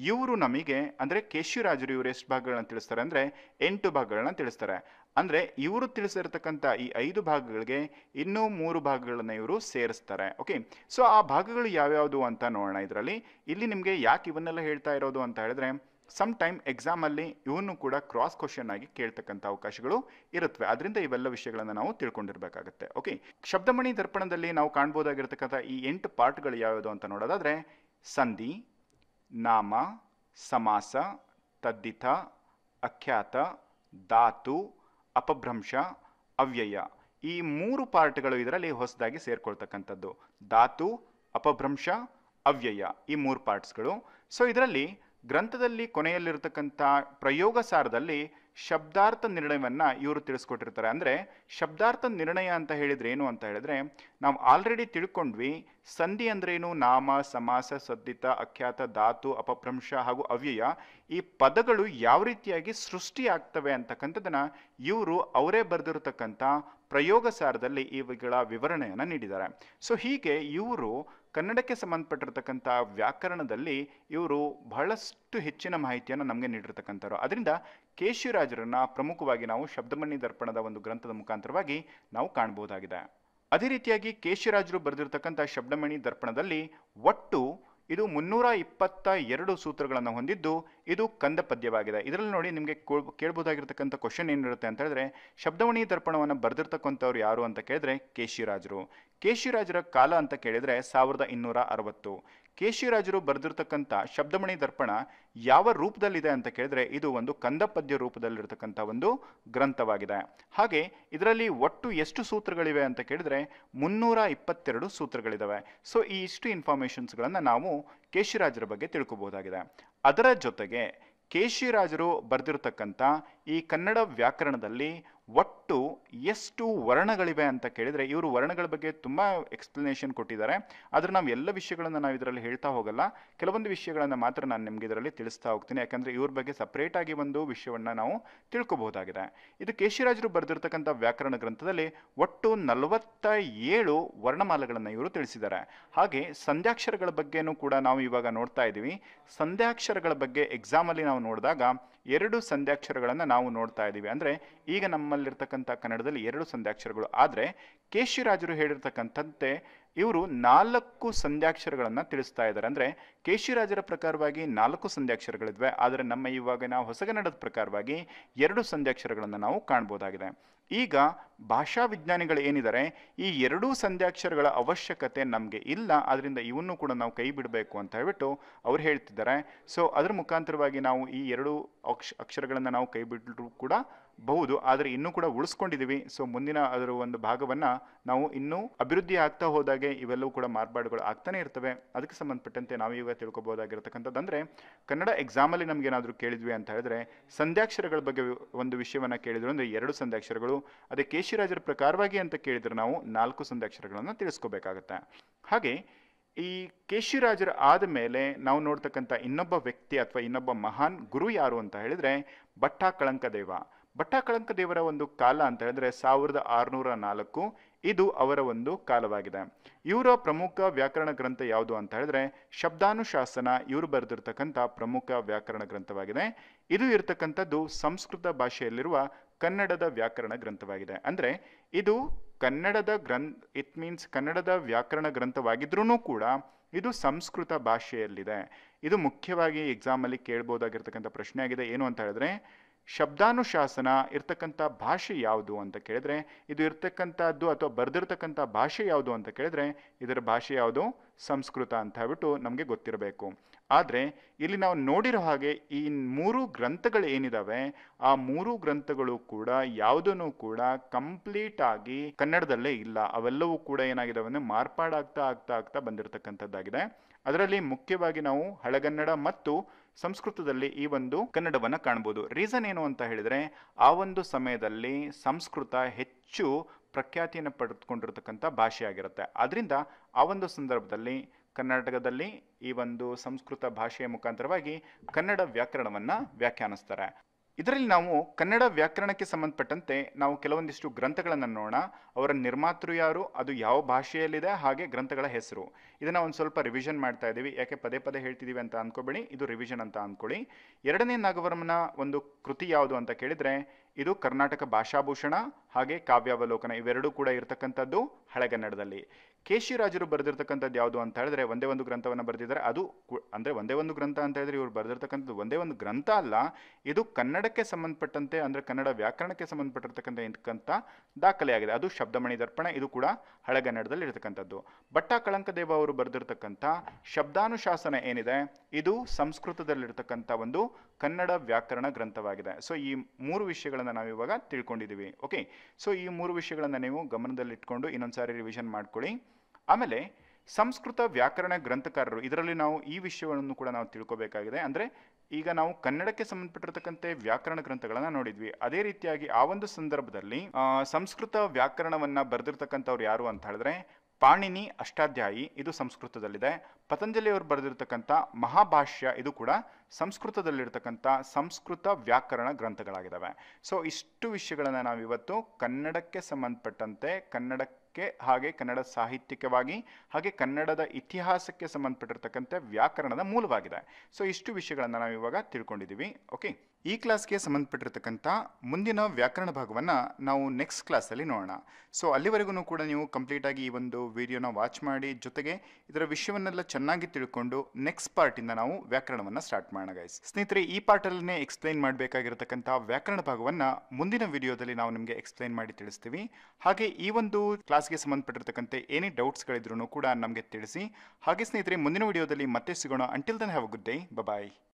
ಇವರು ನಮಗೆ ಅಂದರೆ ಕೇಶಿರಾಜರು ಇವರು ಎಷ್ಟು ಭಾಗಗಳನ್ನ ತಿಳಿಸ್ತಾರೆ ಅಂದರೆ ಎಂಟು ಭಾಗಗಳನ್ನು ತಿಳಿಸ್ತಾರೆ ಅಂದರೆ ಇವರು ತಿಳಿಸಿರ್ತಕ್ಕಂಥ ಈ ಐದು ಭಾಗಗಳಿಗೆ ಇನ್ನೂ ಮೂರು ಭಾಗಗಳನ್ನು ಇವರು ಸೇರಿಸ್ತಾರೆ ಓಕೆ ಸೊ ಆ ಭಾಗಗಳು ಯಾವ್ಯಾವುದು ಅಂತ ನೋಡೋಣ ಇದರಲ್ಲಿ ಇಲ್ಲಿ ನಿಮಗೆ ಯಾಕೆ ಇವನ್ನೆಲ್ಲ ಹೇಳ್ತಾ ಇರೋದು ಅಂತ ಹೇಳಿದ್ರೆ ಸಮ್ ಟೈಮ್ ಎಕ್ಸಾಮಲ್ಲಿ ಇವನ್ನೂ ಕೂಡ ಕ್ರಾಸ್ ಕ್ವಶನ್ ಆಗಿ ಕೇಳ್ತಕ್ಕಂಥ ಅವಕಾಶಗಳು ಇರುತ್ತವೆ ಅದರಿಂದ ಇವೆಲ್ಲ ವಿಷಯಗಳನ್ನು ನಾವು ತಿಳ್ಕೊಂಡಿರಬೇಕಾಗುತ್ತೆ ಓಕೆ ಶಬ್ದಮಣಿ ದರ್ಪಣದಲ್ಲಿ ನಾವು ಕಾಣ್ಬೋದಾಗಿರ್ತಕ್ಕಂಥ ಈ ಎಂಟು ಪಾರ್ಟ್ಗಳು ಯಾವುದು ಅಂತ ನೋಡೋದಾದರೆ ಸಂಧಿ ನಾಮ ಸಮಾಸ ತದ್ದಿತ ಅಖ್ಯಾತ ಧಾತು ಅಪಭ್ರಂಶ ಅವ್ಯಯ ಈ ಮೂರು ಪಾರ್ಟ್ಗಳು ಇದರಲ್ಲಿ ಹೊಸದಾಗಿ ಸೇರ್ಕೊಳ್ತಕ್ಕಂಥದ್ದು ಧಾತು ಅಪಭ್ರಂಶ ಅವ್ಯಯ ಈ ಮೂರು ಪಾರ್ಟ್ಸ್ಗಳು ಸೊ ಇದರಲ್ಲಿ ಗ್ರಂಥದಲ್ಲಿ ಕೊನೆಯಲ್ಲಿರತಕ್ಕಂಥ ಪ್ರಯೋಗ ಸಾರದಲ್ಲಿ ಶಬ್ದಾರ್ಥ ನಿರ್ಣಯವನ್ನು ಇವರು ತಿಳಿಸ್ಕೊಟ್ಟಿರ್ತಾರೆ ಅಂದರೆ ಶಬ್ದಾರ್ಥ ನಿರ್ಣಯ ಅಂತ ಹೇಳಿದ್ರೆ ಏನು ಅಂತ ಹೇಳಿದ್ರೆ ನಾವು ಆಲ್ರೆಡಿ ತಿಳ್ಕೊಂಡ್ವಿ ಸಂಧಿ ಅಂದ್ರೇನು ನಾಮ ಸಮಾಸ ಸದ್ದಿತ ಅಖ್ಯಾತ ಧಾತು ಅಪಭ್ರಂಶ ಹಾಗೂ ಅವ್ಯಯ ಈ ಪದಗಳು ಯಾವ ರೀತಿಯಾಗಿ ಸೃಷ್ಟಿಯಾಗ್ತವೆ ಅಂತಕ್ಕಂಥದ್ದನ್ನು ಇವರು ಅವರೇ ಬರೆದಿರತಕ್ಕಂಥ ಪ್ರಯೋಗ ಸಾರದಲ್ಲಿ ಇವುಗಳ ವಿವರಣೆಯನ್ನು ನೀಡಿದ್ದಾರೆ ಸೊ ಹೀಗೆ ಇವರು ಕನ್ನಡಕ್ಕೆ ಸಂಬಂಧಪಟ್ಟಿರ್ತಕ್ಕಂಥ ವ್ಯಾಕರಣದಲ್ಲಿ ಇವರು ಬಹಳಷ್ಟು ಹೆಚ್ಚಿನ ಮಾಹಿತಿಯನ್ನು ನಮಗೆ ನೀಡಿರ್ತಕ್ಕಂಥವ್ರು ಅದರಿಂದ ಕೇಶಿರಾಜರನ್ನು ಪ್ರಮುಖವಾಗಿ ನಾವು ಶಬ್ದಮಣಿ ದರ್ಪಣದ ಒಂದು ಗ್ರಂಥದ ಮುಖಾಂತರವಾಗಿ ನಾವು ಕಾಣಬಹುದಾಗಿದೆ ಅದೇ ರೀತಿಯಾಗಿ ಕೇಶಿರಾಜರು ಬರೆದಿರ್ತಕ್ಕಂಥ ಶಬ್ದಮಣಿ ದರ್ಪಣದಲ್ಲಿ ಒಟ್ಟು ಇದು ಮುನ್ನೂರ ಇಪ್ಪತ್ತ ಎರಡು ಸೂತ್ರಗಳನ್ನು ಹೊಂದಿದ್ದು ಇದು ಕಂದ ಪದ್ಯವಾಗಿದೆ ಇದರಲ್ಲಿ ನೋಡಿ ನಿಮಗೆ ಕೇಳ್ಬೋದಾಗಿರ್ತಕ್ಕಂಥ ಕ್ವಶನ್ ಏನಿರುತ್ತೆ ಅಂತ ಹೇಳಿದ್ರೆ ಶಬ್ದವಣಿ ದರ್ಪಣವನ್ನು ಬರೆದಿರ್ತಕ್ಕಂಥವ್ರು ಯಾರು ಅಂತ ಕೇಳಿದ್ರೆ ಕೇಶಿರಾಜರು ಕೇಶಿರಾಜರ ಕಾಲ ಅಂತ ಕೇಳಿದರೆ ಸಾವಿರದ ಇನ್ನೂರ ಅರವತ್ತು ಕೇಶಿರಾಜರು ಬರೆದಿರ್ತಕ್ಕಂಥ ಶಬ್ದಮಣಿ ದರ್ಪಣ ಯಾವ ರೂಪದಲ್ಲಿದೆ ಅಂತ ಕೇಳಿದ್ರೆ ಇದು ಒಂದು ಕಂದಪದ್ಯ ರೂಪದಲ್ಲಿರತಕ್ಕಂಥ ಒಂದು ಗ್ರಂಥವಾಗಿದೆ ಹಾಗೆ ಇದರಲ್ಲಿ ಒಟ್ಟು ಎಷ್ಟು ಸೂತ್ರಗಳಿವೆ ಅಂತ ಕೇಳಿದ್ರೆ ಮುನ್ನೂರ ಇಪ್ಪತ್ತೆರಡು ಸೂತ್ರಗಳಿದ್ದಾವೆ ಸೊ ಈ ಇಷ್ಟು ಇನ್ಫಾರ್ಮೇಷನ್ಸ್ಗಳನ್ನು ನಾವು ಕೇಶಿರಾಜರ ಬಗ್ಗೆ ತಿಳ್ಕೊಬಹುದಾಗಿದೆ ಅದರ ಜೊತೆಗೆ ಕೇಶಿರಾಜರು ಬರೆದಿರತಕ್ಕಂಥ ಈ ಕನ್ನಡ ವ್ಯಾಕರಣದಲ್ಲಿ ಒಟ್ಟು ಎಷ್ಟು ವರ್ಣಗಳಿವೆ ಅಂತ ಕೇಳಿದರೆ ಇವರು ವರ್ಣಗಳ ಬಗ್ಗೆ ತುಂಬ ಎಕ್ಸ್ಪ್ಲನೇಷನ್ ಕೊಟ್ಟಿದ್ದಾರೆ ಆದರೆ ನಾವು ಎಲ್ಲ ವಿಷಯಗಳನ್ನು ನಾವು ಇದರಲ್ಲಿ ಹೇಳ್ತಾ ಹೋಗಲ್ಲ ಕೆಲವೊಂದು ವಿಷಯಗಳನ್ನು ಮಾತ್ರ ನಾನು ನಿಮಗೆ ಇದರಲ್ಲಿ ತಿಳಿಸ್ತಾ ಹೋಗ್ತೀನಿ ಯಾಕಂದರೆ ಇವ್ರ ಬಗ್ಗೆ ಸಪ್ರೇಟಾಗಿ ಒಂದು ವಿಷಯವನ್ನು ನಾವು ತಿಳ್ಕೊಬಹುದಾಗಿದೆ ಇದು ಕೇಶಿರಾಜರು ಬರೆದಿರ್ತಕ್ಕಂಥ ವ್ಯಾಕರಣ ಗ್ರಂಥದಲ್ಲಿ ಒಟ್ಟು ನಲವತ್ತ ಏಳು ವರ್ಣಮಾಲೆಗಳನ್ನು ಇವರು ತಿಳಿಸಿದ್ದಾರೆ ಹಾಗೆ ಸಂಧ್ಯಾಕ್ಷರಗಳ ಬಗ್ಗೆನೂ ಕೂಡ ನಾವು ಇವಾಗ ನೋಡ್ತಾ ಇದ್ದೀವಿ ಸಂಧ್ಯಾಕ್ಷರಗಳ ಬಗ್ಗೆ ಎಕ್ಸಾಮಲ್ಲಿ ನಾವು ನೋಡಿದಾಗ ಎರಡು ಸಂಧ್ಯಾಕ್ಷರಗಳನ್ನು ನಾವು ನೋಡ್ತಾ ಇದ್ದೀವಿ ಅಂದರೆ ಈಗ ನಮ್ಮಲ್ಲಿ ಕನ್ನಡದಲ್ಲಿರ್ತಕ್ಕಂಥ ಕನ್ನಡದಲ್ಲಿ ಎರಡು ಸಂಧ್ಯಾಕ್ಷರಗಳು ಆದರೆ ಕೇಶಿರಾಜರು ರಾಜರು ಹೇಳಿರ್ತಕ್ಕಂಥಂತೆ ಇವರು ನಾಲ್ಕು ಸಂಧ್ಯಾಕ್ಷರಗಳನ್ನು ತಿಳಿಸ್ತಾ ಇದ್ದಾರೆ ಅಂದರೆ ಕೇಶಿರಾಜರ ರಾಜರ ಪ್ರಕಾರವಾಗಿ ನಾಲ್ಕು ಸಂಧ್ಯಾಕ್ಷರಗಳಿದ್ವೆ ಆದರೆ ನಮ್ಮ ಇವಾಗ ನಾವು ಹೊಸಗನ್ನಡದ ಪ್ರಕಾರವಾಗಿ ಎರಡು ಸಂಧ್ಯಾಕ್ಷರಗಳನ್ನು ನಾವು ಕಾಣ್ಬೋದಾಗಿದೆ ಈಗ ಭಾಷಾ ವಿಜ್ಞಾನಿಗಳು ಏನಿದ್ದಾರೆ ಈ ಎರಡೂ ಸಂಧ್ಯಾಕ್ಷರಗಳ ಅವಶ್ಯಕತೆ ನಮಗೆ ಇಲ್ಲ ಅದರಿಂದ ಇವನ್ನು ಕೂಡ ನಾವು ಕೈ ಬಿಡಬೇಕು ಅಂತ ಹೇಳ್ಬಿಟ್ಟು ಅವ್ರು ಹೇಳ್ತಿದ್ದಾರೆ ಸೊ ಅದರ ಮುಖಾಂತರವಾಗಿ ನಾವು ಈ ಎರಡು ಅಕ್ಷ ಅಕ್ಷರಗಳನ್ನು ನಾವು ಕೈ ಬಿಟ್ಟರೂ ಕೂಡ ಬಹುದು ಆದರೆ ಇನ್ನೂ ಕೂಡ ಉಳಿಸ್ಕೊಂಡಿದ್ದೀವಿ ಸೊ ಮುಂದಿನ ಅದರ ಒಂದು ಭಾಗವನ್ನು ನಾವು ಇನ್ನೂ ಅಭಿವೃದ್ಧಿ ಆಗ್ತಾ ಹೋದಾಗೆ ಇವೆಲ್ಲವೂ ಕೂಡ ಮಾರ್ಪಾಡುಗಳು ಆಗ್ತಾನೆ ಇರ್ತವೆ ಅದಕ್ಕೆ ಸಂಬಂಧಪಟ್ಟಂತೆ ನಾವು ಈಗ ಅಂದರೆ ಕನ್ನಡ ಎಕ್ಸಾಮಲ್ಲಿ ಏನಾದರೂ ಕೇಳಿದ್ವಿ ಅಂತ ಹೇಳಿದ್ರೆ ಸಂಧ್ಯಾಕ್ಷರಗಳ ಬಗ್ಗೆ ಒಂದು ವಿಷಯವನ್ನು ಕೇಳಿದ್ರು ಅಂದರೆ ಎರಡು ಸಂಧ್ಯಾಕ್ಷರಗಳು ಅದೇ ಕೇಶಿರಾಜರ ಪ್ರಕಾರವಾಗಿ ಅಂತ ಕೇಳಿದರೆ ನಾವು ನಾಲ್ಕು ಸಂಧ್ಯಾಕ್ಷರಗಳನ್ನು ತಿಳಿಸ್ಕೋಬೇಕಾಗತ್ತೆ ಹಾಗೆ ಈ ಕೇಶಿರಾಜರ ಆದ ಮೇಲೆ ನಾವು ನೋಡ್ತಕ್ಕಂಥ ಇನ್ನೊಬ್ಬ ವ್ಯಕ್ತಿ ಅಥವಾ ಇನ್ನೊಬ್ಬ ಮಹಾನ್ ಗುರು ಯಾರು ಅಂತ ಹೇಳಿದರೆ ಭಟ್ಟ ಕಳಂಕ ಭಟ್ಟಕಳಂಕ ದೇವರ ಒಂದು ಕಾಲ ಅಂತ ಹೇಳಿದ್ರೆ ಸಾವಿರದ ಆರುನೂರ ನಾಲ್ಕು ಇದು ಅವರ ಒಂದು ಕಾಲವಾಗಿದೆ ಇವರ ಪ್ರಮುಖ ವ್ಯಾಕರಣ ಗ್ರಂಥ ಯಾವುದು ಅಂತ ಹೇಳಿದ್ರೆ ಶಬ್ದಾನುಶಾಸನ ಇವರು ಬರೆದಿರ್ತಕ್ಕಂಥ ಪ್ರಮುಖ ವ್ಯಾಕರಣ ಗ್ರಂಥವಾಗಿದೆ ಇದು ಇರತಕ್ಕಂಥದ್ದು ಸಂಸ್ಕೃತ ಭಾಷೆಯಲ್ಲಿರುವ ಕನ್ನಡದ ವ್ಯಾಕರಣ ಗ್ರಂಥವಾಗಿದೆ ಅಂದರೆ ಇದು ಕನ್ನಡದ ಗ್ರಂಥ ಇಟ್ ಮೀನ್ಸ್ ಕನ್ನಡದ ವ್ಯಾಕರಣ ಗ್ರಂಥವಾಗಿದ್ರೂ ಕೂಡ ಇದು ಸಂಸ್ಕೃತ ಭಾಷೆಯಲ್ಲಿದೆ ಇದು ಮುಖ್ಯವಾಗಿ ಎಕ್ಸಾಮಲ್ಲಿ ಕೇಳ್ಬೋದಾಗಿರ್ತಕ್ಕಂಥ ಪ್ರಶ್ನೆ ಆಗಿದೆ ಏನು ಅಂತ ಹೇಳಿದ್ರೆ ಶಬ್ದಾನುಶಾಸನ ಇರ್ತಕ್ಕಂಥ ಭಾಷೆ ಯಾವುದು ಅಂತ ಕೇಳಿದ್ರೆ ಇದು ಇರ್ತಕ್ಕಂಥದ್ದು ಅಥವಾ ಬರೆದಿರ್ತಕ್ಕಂಥ ಭಾಷೆ ಯಾವುದು ಅಂತ ಕೇಳಿದ್ರೆ ಇದರ ಭಾಷೆ ಯಾವುದು ಸಂಸ್ಕೃತ ಅಂತ ಹೇಳ್ಬಿಟ್ಟು ನಮಗೆ ಗೊತ್ತಿರಬೇಕು ಆದರೆ ಇಲ್ಲಿ ನಾವು ನೋಡಿರೋ ಹಾಗೆ ಈ ಮೂರು ಗ್ರಂಥಗಳು ಏನಿದಾವೆ ಆ ಮೂರು ಗ್ರಂಥಗಳು ಕೂಡ ಯಾವುದನ್ನು ಕೂಡ ಕಂಪ್ಲೀಟ್ ಆಗಿ ಕನ್ನಡದಲ್ಲೇ ಇಲ್ಲ ಅವೆಲ್ಲವೂ ಕೂಡ ಏನಾಗಿದಾವೆ ಅಂದರೆ ಮಾರ್ಪಾಡಾಗ್ತಾ ಆಗ್ತಾ ಆಗ್ತಾ ಬಂದಿರತಕ್ಕಂಥದ್ದಾಗಿದೆ ಅದರಲ್ಲಿ ಮುಖ್ಯವಾಗಿ ನಾವು ಹಳಗನ್ನಡ ಮತ್ತು ಸಂಸ್ಕೃತದಲ್ಲಿ ಈ ಒಂದು ಕನ್ನಡವನ್ನು ಕಾಣ್ಬೋದು ರೀಸನ್ ಏನು ಅಂತ ಹೇಳಿದರೆ ಆ ಒಂದು ಸಮಯದಲ್ಲಿ ಸಂಸ್ಕೃತ ಹೆಚ್ಚು ಪ್ರಖ್ಯಾತಿಯನ್ನು ಪಡೆದುಕೊಂಡಿರತಕ್ಕಂಥ ಭಾಷೆಯಾಗಿರುತ್ತೆ ಅದರಿಂದ ಆ ಒಂದು ಸಂದರ್ಭದಲ್ಲಿ ಕರ್ನಾಟಕದಲ್ಲಿ ಈ ಒಂದು ಸಂಸ್ಕೃತ ಭಾಷೆಯ ಮುಖಾಂತರವಾಗಿ ಕನ್ನಡ ವ್ಯಾಕರಣವನ್ನು ವ್ಯಾಖ್ಯಾನಿಸ್ತಾರೆ ಇದರಲ್ಲಿ ನಾವು ಕನ್ನಡ ವ್ಯಾಕರಣಕ್ಕೆ ಸಂಬಂಧಪಟ್ಟಂತೆ ನಾವು ಕೆಲವೊಂದಿಷ್ಟು ಗ್ರಂಥಗಳನ್ನು ನೋಡೋಣ ಅವರ ನಿರ್ಮಾತೃ ಯಾರು ಅದು ಯಾವ ಭಾಷೆಯಲ್ಲಿದೆ ಹಾಗೆ ಗ್ರಂಥಗಳ ಹೆಸರು ಇದನ್ನು ಒಂದು ಸ್ವಲ್ಪ ರಿವಿಷನ್ ಮಾಡ್ತಾ ಇದ್ದೀವಿ ಯಾಕೆ ಪದೇ ಪದೇ ಹೇಳ್ತಿದ್ದೀವಿ ಅಂತ ಅಂದ್ಕೋಬೇಡಿ ಇದು ರಿವಿಷನ್ ಅಂತ ಅಂದ್ಕೊಳ್ಳಿ ಎರಡನೇ ನಾಗವರ್ಮನ ಒಂದು ಕೃತಿ ಯಾವುದು ಅಂತ ಕೇಳಿದರೆ ಇದು ಕರ್ನಾಟಕ ಭಾಷಾಭೂಷಣ ಹಾಗೆ ಕಾವ್ಯಾವಲೋಕನ ಇವೆರಡೂ ಕೂಡ ಇರತಕ್ಕಂಥದ್ದು ಹಳೆಗನ್ನಡದಲ್ಲಿ ಕೇಶಿರಾಜರು ಬರೆದಿರ್ತಕ್ಕಂಥದ್ದು ಯಾವುದು ಅಂತ ಹೇಳಿದ್ರೆ ಒಂದೇ ಒಂದು ಗ್ರಂಥವನ್ನು ಬರೆದಿದ್ದಾರೆ ಅದು ಅಂದರೆ ಒಂದೇ ಒಂದು ಗ್ರಂಥ ಅಂತ ಹೇಳಿದ್ರೆ ಇವರು ಬರೆದಿರ್ತಕ್ಕಂಥದ್ದು ಒಂದೇ ಒಂದು ಗ್ರಂಥ ಅಲ್ಲ ಇದು ಕನ್ನಡಕ್ಕೆ ಸಂಬಂಧಪಟ್ಟಂತೆ ಅಂದರೆ ಕನ್ನಡ ವ್ಯಾಕರಣಕ್ಕೆ ಸಂಬಂಧಪಟ್ಟಿರ್ತಕ್ಕಂಥ ಇಂತಕ್ಕಂಥ ದಾಖಲೆಯಾಗಿದೆ ಅದು ಶಬ್ದಮಣಿ ದರ್ಪಣ ಇದು ಕೂಡ ಹಳೆಗನ್ನಡದಲ್ಲಿ ಇರತಕ್ಕಂಥದ್ದು ಭಟ್ಟ ಕಳಂಕದೇವ ಅವರು ಬರೆದಿರ್ತಕ್ಕಂಥ ಶಬ್ದಾನುಶಾಸನ ಏನಿದೆ ಇದು ಸಂಸ್ಕೃತದಲ್ಲಿರ್ತಕ್ಕಂಥ ಒಂದು ಕನ್ನಡ ವ್ಯಾಕರಣ ಗ್ರಂಥವಾಗಿದೆ ಸೊ ಈ ಮೂರು ವಿಷಯಗಳನ್ನು ನಾವಿವಾಗ ತಿಳ್ಕೊಂಡಿದ್ದೀವಿ ಓಕೆ ಸೊ ಈ ಮೂರು ವಿಷಯಗಳನ್ನು ನೀವು ಗಮನದಲ್ಲಿಟ್ಕೊಂಡು ಇನ್ನೊಂದು ಸಾರಿ ರಿವಿಷನ್ ಮಾಡ್ಕೊಳ್ಳಿ ಆಮೇಲೆ ಸಂಸ್ಕೃತ ವ್ಯಾಕರಣ ಗ್ರಂಥಕಾರರು ಇದರಲ್ಲಿ ನಾವು ಈ ವಿಷಯಗಳನ್ನು ಕೂಡ ನಾವು ತಿಳ್ಕೊಬೇಕಾಗಿದೆ ಅಂದರೆ ಈಗ ನಾವು ಕನ್ನಡಕ್ಕೆ ಸಂಬಂಧಪಟ್ಟಿರತಕ್ಕಂತೆ ವ್ಯಾಕರಣ ಗ್ರಂಥಗಳನ್ನು ನೋಡಿದ್ವಿ ಅದೇ ರೀತಿಯಾಗಿ ಆ ಒಂದು ಸಂದರ್ಭದಲ್ಲಿ ಸಂಸ್ಕೃತ ವ್ಯಾಕರಣವನ್ನು ಬರೆದಿರ್ತಕ್ಕಂಥವ್ರು ಯಾರು ಅಂತ ಹೇಳಿದ್ರೆ ಪಾಣಿನಿ ಅಷ್ಟಾಧ್ಯಾಯಿ ಇದು ಸಂಸ್ಕೃತದಲ್ಲಿದೆ ಪತಂಜಲಿಯವರು ಬರೆದಿರತಕ್ಕಂಥ ಮಹಾಭಾಷ್ಯ ಇದು ಕೂಡ ಸಂಸ್ಕೃತದಲ್ಲಿರ್ತಕ್ಕಂಥ ಸಂಸ್ಕೃತ ವ್ಯಾಕರಣ ಗ್ರಂಥಗಳಾಗಿದ್ದಾವೆ ಸೊ ಇಷ್ಟು ವಿಷಯಗಳನ್ನು ನಾವಿವತ್ತು ಕನ್ನಡಕ್ಕೆ ಸಂಬಂಧಪಟ್ಟಂತೆ ಕನ್ನಡ ಹಾಗೆ ಕನ್ನಡ ಸಾಹಿತ್ಯಿಕವಾಗಿ ಹಾಗೆ ಕನ್ನಡದ ಇತಿಹಾಸಕ್ಕೆ ಸಂಬಂಧಪಟ್ಟಿರತಕ್ಕಂಥ ವ್ಯಾಕರಣದ ಮೂಲವಾಗಿದೆ ಸೊ ಇಷ್ಟು ವಿಷಯಗಳನ್ನು ನಾವು ಇವಾಗ ತಿಳ್ಕೊಂಡಿದ್ದೀವಿ ಓಕೆ ಈ ಕ್ಲಾಸ್ಗೆ ಸಂಬಂಧಪಟ್ಟಿರತಕ್ಕಂಥ ಮುಂದಿನ ವ್ಯಾಕರಣ ಭಾಗವನ್ನು ನಾವು ನೆಕ್ಸ್ಟ್ ಕ್ಲಾಸಲ್ಲಿ ನೋಡೋಣ ಸೊ ಅಲ್ಲಿವರೆಗೂ ಕೂಡ ನೀವು ಕಂಪ್ಲೀಟಾಗಿ ಈ ಒಂದು ವಿಡಿಯೋನ ವಾಚ್ ಮಾಡಿ ಜೊತೆಗೆ ಇದರ ವಿಷಯವನ್ನೆಲ್ಲ ಚೆನ್ನಾಗಿ ತಿಳ್ಕೊಂಡು ನೆಕ್ಸ್ಟ್ ಪಾರ್ಟಿಂದ ನಾವು ವ್ಯಾಕರಣವನ್ನು ಸ್ಟಾರ್ಟ್ ಮಾಡೋಣ ಗೈಸ್ ಸ್ನೇಹಿತರೆ ಈ ಪಾರ್ಟಲ್ಲೇ ಎಕ್ಸ್ಪ್ಲೈನ್ ಮಾಡಬೇಕಾಗಿರತಕ್ಕಂಥ ವ್ಯಾಕರಣ ಭಾಗವನ್ನು ಮುಂದಿನ ವಿಡಿಯೋದಲ್ಲಿ ನಾವು ನಿಮಗೆ ಎಕ್ಸ್ಪ್ಲೈನ್ ಮಾಡಿ ತಿಳಿಸ್ತೀವಿ ಹಾಗೆ ಈ ಒಂದು ಕ್ಲಾಸ್ ಕ್ಲಾಸ್ಗೆ ಸಂಬಂಧಪಟ್ಟಿರ್ತಕ್ಕಂಥ ಏನೇ ಡೌಟ್ಸ್ಗಳಿದ್ರು ಕೂಡ ನಮಗೆ ತಿಳಿಸಿ ಹಾಗೆ ಸ್ನೇಹಿತರೆ ಮುಂದಿನ ವಿಡಿಯೋದಲ್ಲಿ ಮತ್ತೆ ಸಿಗೋಣ until then have a good day bye